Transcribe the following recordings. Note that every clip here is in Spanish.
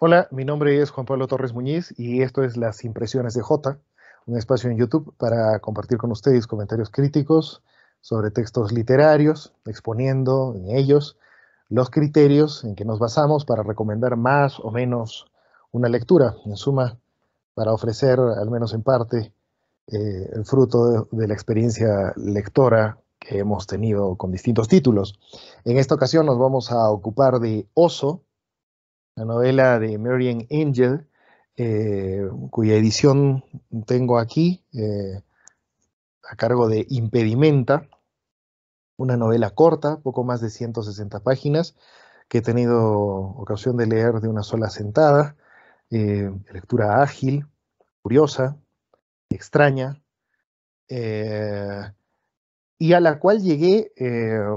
Hola, mi nombre es Juan Pablo Torres Muñiz y esto es Las Impresiones de J, un espacio en YouTube para compartir con ustedes comentarios críticos sobre textos literarios, exponiendo en ellos los criterios en que nos basamos para recomendar más o menos una lectura, en suma, para ofrecer, al menos en parte, eh, el fruto de la experiencia lectora que hemos tenido con distintos títulos. En esta ocasión nos vamos a ocupar de Oso, la novela de Marian Angel, eh, cuya edición tengo aquí, eh, a cargo de Impedimenta, una novela corta, poco más de 160 páginas, que he tenido ocasión de leer de una sola sentada, eh, lectura ágil, curiosa, extraña, y a la cual llegué,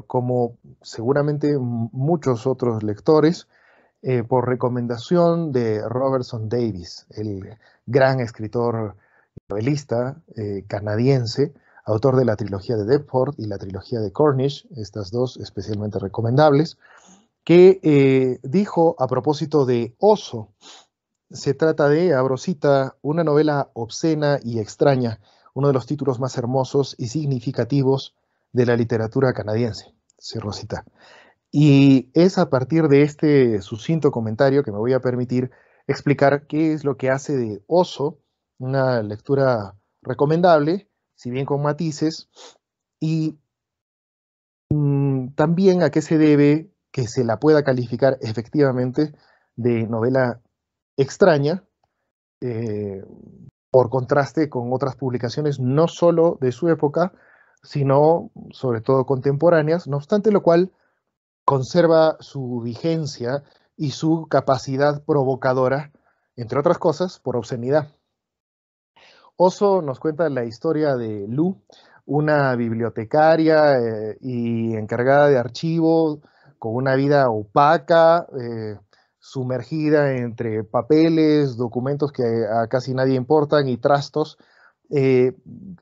como seguramente muchos otros lectores, eh, por recomendación de Robertson Davis, el gran escritor novelista eh, canadiense, autor de la trilogía de Deptford y la trilogía de Cornish, estas dos especialmente recomendables, que eh, dijo a propósito de Oso, se trata de, abro una novela obscena y extraña, uno de los títulos más hermosos y significativos de la literatura canadiense, cierro y es a partir de este sucinto comentario que me voy a permitir explicar qué es lo que hace de Oso una lectura recomendable, si bien con matices, y mm, también a qué se debe que se la pueda calificar efectivamente de novela extraña, eh, por contraste con otras publicaciones no solo de su época, sino sobre todo contemporáneas, no obstante lo cual conserva su vigencia y su capacidad provocadora, entre otras cosas, por obscenidad. Oso nos cuenta la historia de Lu, una bibliotecaria eh, y encargada de archivos, con una vida opaca, eh, sumergida entre papeles, documentos que a casi nadie importan y trastos. Eh,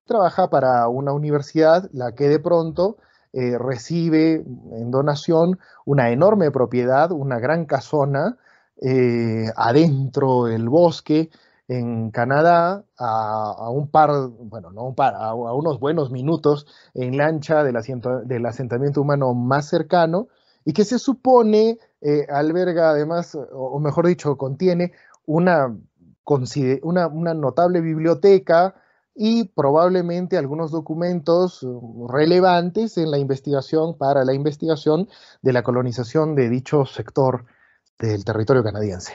trabaja para una universidad, la que de pronto eh, recibe en donación una enorme propiedad, una gran casona eh, adentro del bosque en Canadá, a, un par, bueno, no un par, a, unos buenos minutos en lancha del, del asentamiento humano más cercano y que se supone eh, alberga además, o, mejor dicho, contiene una notable biblioteca, y probablemente algunos documentos um, relevantes en la investigación para la investigación de la colonización de dicho sector del territorio canadiense.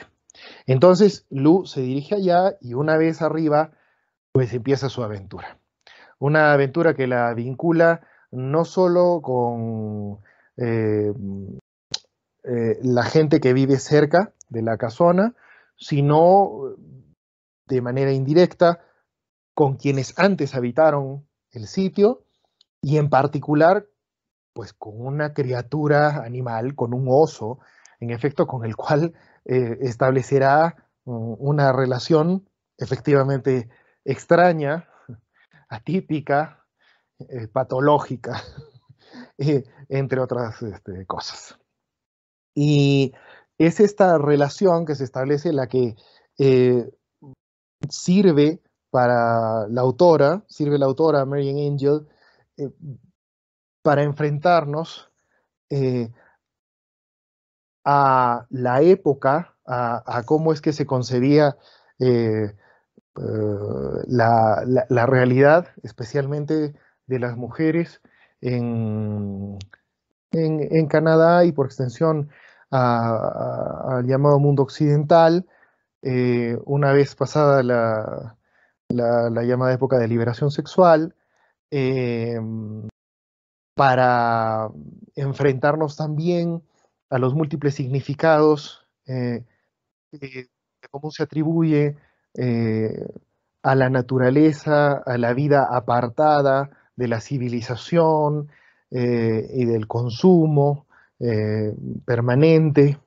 Entonces, Lu se dirige allá y una vez arriba, pues empieza su aventura. Una aventura que la vincula no solo con eh, eh, la gente que vive cerca de la casona, sino eh, de manera indirecta con quienes antes habitaron el sitio y en particular pues con una criatura animal, con un oso, en efecto, con el cual eh, establecerá una relación efectivamente extraña, atípica, eh, patológica, eh, entre otras este, cosas. Y es esta relación que se establece la que sirve para la autora, sirve la autora, Marian Angel, eh, para enfrentarnos eh, a la época, a, cómo es que se concebía eh, la, realidad, especialmente de las mujeres en, en Canadá y por extensión al llamado mundo occidental, una vez pasada la, la, llamada época de liberación sexual, em, para enfrentarnos también a los múltiples significados eh, de cómo se atribuye eh, a la naturaleza, a la vida apartada de la civilización eh, y del consumo permanente,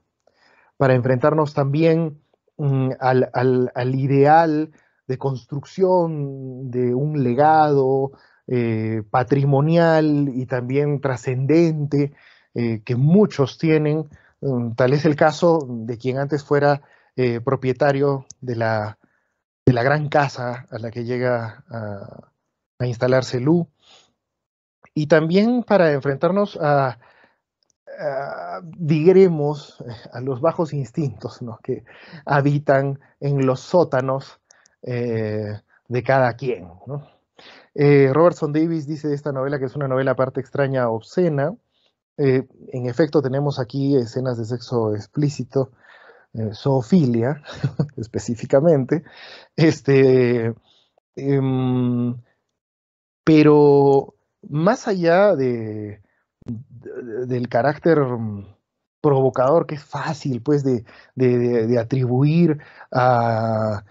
para enfrentarnos también mm, al, al, al, ideal de construcción de un legado eh, patrimonial y también trascendente eh, que muchos tienen. Mm, tal es el caso de quien antes fuera eh, propietario de la, de la, gran casa a la que llega a, instalarse Lu. Y también para enfrentarnos a, a a los bajos instintos que habitan en los sótanos eh, de cada quien. Eh, Robertson Davis dice de esta novela que es una novela parte extraña, obscena. Eh, en efecto, tenemos aquí escenas de sexo explícito, zoofilia específicamente, este, em, pero más allá de, del carácter provocador que es fácil pues de, de atribuir a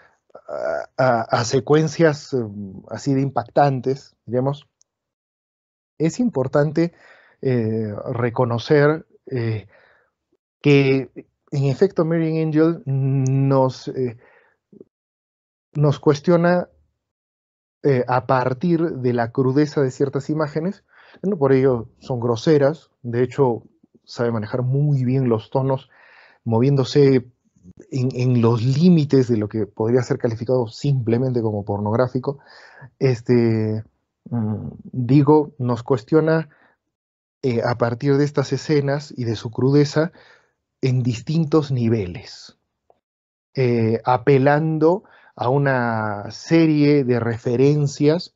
a, secuencias em, así de impactantes, digamos, es importante eh, reconocer eh, que en efecto Marian Angel nos, eh, nos cuestiona a partir de la crudeza de ciertas imágenes, no por ello son groseras, de hecho sabe manejar muy bien los tonos, moviéndose en, los límites de lo que podría ser calificado simplemente como pornográfico, este, mm, digo, nos cuestiona eh, a partir de estas escenas y de su crudeza en distintos niveles, eh, apelando a una serie de referencias,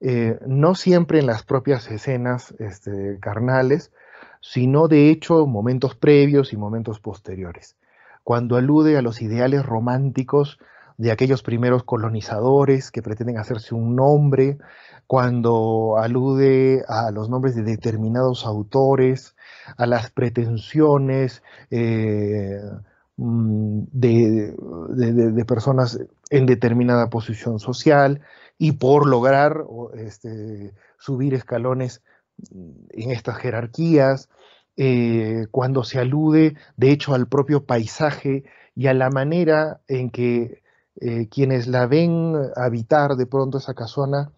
eh, no siempre en las propias escenas este, carnales, sino de hecho momentos previos y momentos posteriores cuando alude a los ideales románticos de aquellos primeros colonizadores que pretenden hacerse un nombre, cuando alude a los nombres de determinados autores, a las pretensiones eh, mm, de, personas en determinada posición social y por lograr este, subir escalones mm, en estas jerarquías. Eh, cuando se alude, de hecho, al propio paisaje y a la manera en que eh, quienes la ven habitar de pronto esa casona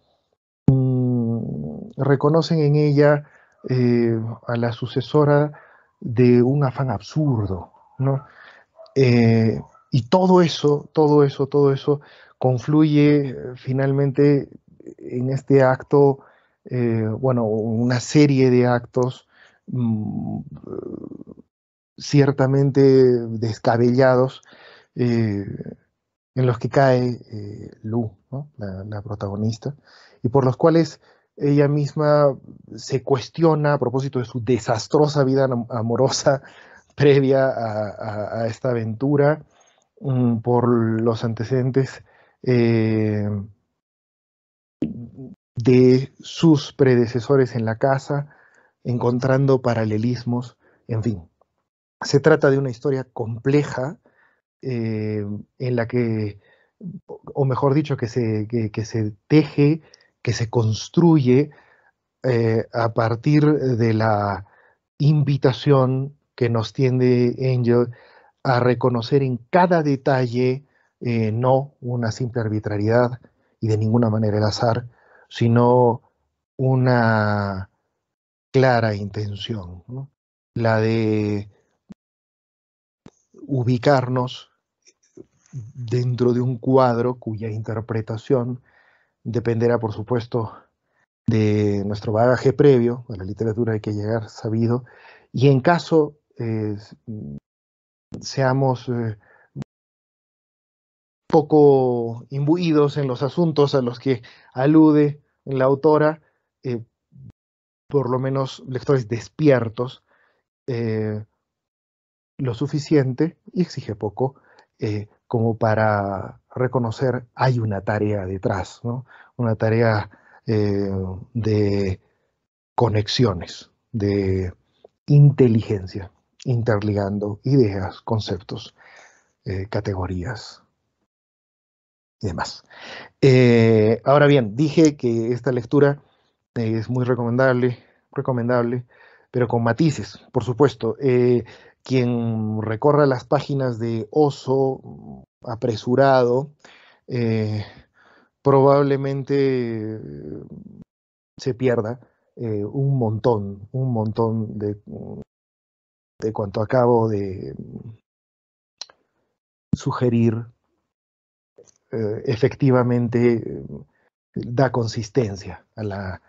mm, reconocen en ella eh, a la sucesora de un afán absurdo, y todo eso, todo eso, todo eso confluye finalmente en este acto, bueno, una serie de actos Mm, ciertamente descabellados eh, en los que cae eh, Lu, la, protagonista, y por los cuales ella misma se cuestiona a propósito de su desastrosa vida amorosa previa a, esta aventura mm, por los antecedentes eh, de sus predecesores en la casa, encontrando paralelismos, en fin. Se trata de una historia compleja eh, en la que, o mejor dicho, que se, que, se teje, que se construye eh, a partir de la invitación que nos tiende Angel a reconocer en cada detalle eh, no una simple arbitrariedad y de ninguna manera el azar, sino una clara intención, la de ubicarnos dentro de un cuadro cuya interpretación dependerá, por supuesto, de nuestro bagaje previo, a la literatura hay que llegar sabido, y en caso seamos eh, poco imbuidos en los asuntos a los que alude la autora, eh, por lo menos lectores despiertos, eh, lo suficiente y exige poco eh, como para reconocer hay una tarea detrás, una tarea eh, de conexiones, de inteligencia, interligando ideas, conceptos, categorías, y demás. ahora bien, dije que esta lectura eh, es muy recomendable, recomendable, pero con matices, por supuesto. Eh, quien recorra las páginas de Oso, mm, apresurado, eh, probablemente mm, se pierda un montón, un montón de mm, cuanto acabo de sugerir efectivamente da consistencia a la,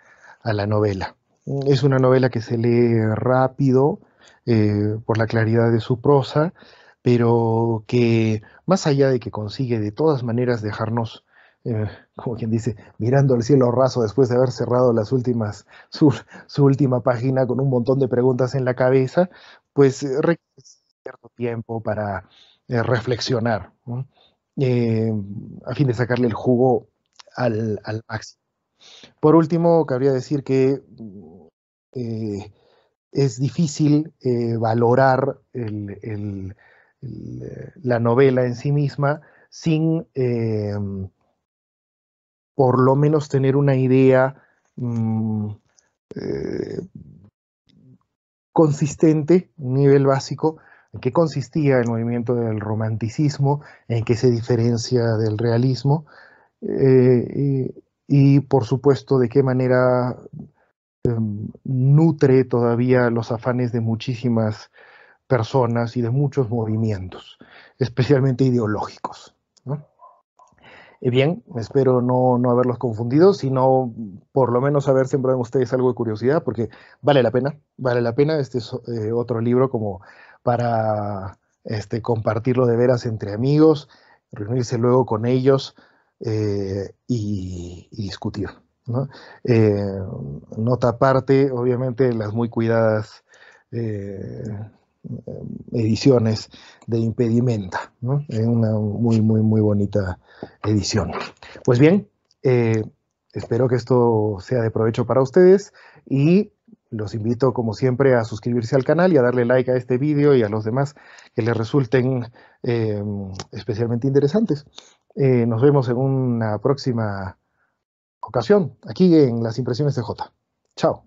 a la novela. Es una novela que se lee rápido eh, por la claridad de su prosa, pero que más allá de que consigue de todas maneras dejarnos, eh, como quien dice, mirando al cielo raso después de haber cerrado las últimas, su, su última página con un montón de preguntas en la cabeza, pues eh, requiere cierto tiempo para reflexionar, a fin de sacarle el jugo al, al máximo. Por último, cabría decir que mm, eh, es difícil eh, valorar eh, la novela en sí misma sin em, por lo menos tener una idea mm, consistente, un nivel básico, en qué consistía el movimiento del romanticismo, en qué se diferencia del realismo y por supuesto de qué manera em, nutre todavía los afanes de muchísimas personas y de muchos movimientos, especialmente ideológicos. bien, espero no, haberlos confundido, sino por lo menos haber sembrado en ustedes algo de curiosidad, porque vale la pena, vale la pena. Este es eh, otro libro como para este, compartirlo de veras entre amigos, reunirse luego con ellos, eh, y, discutir. Eh, nota aparte, obviamente, las muy cuidadas eh, ediciones de impedimenta, es una muy, muy, muy bonita edición. Pues bien, espero que esto sea de provecho para ustedes y los invito como siempre a suscribirse al canal y a darle like a este vídeo y a los demás que les resulten especialmente interesantes. Eh, nos vemos en una próxima ocasión, aquí en las impresiones de J. Chao.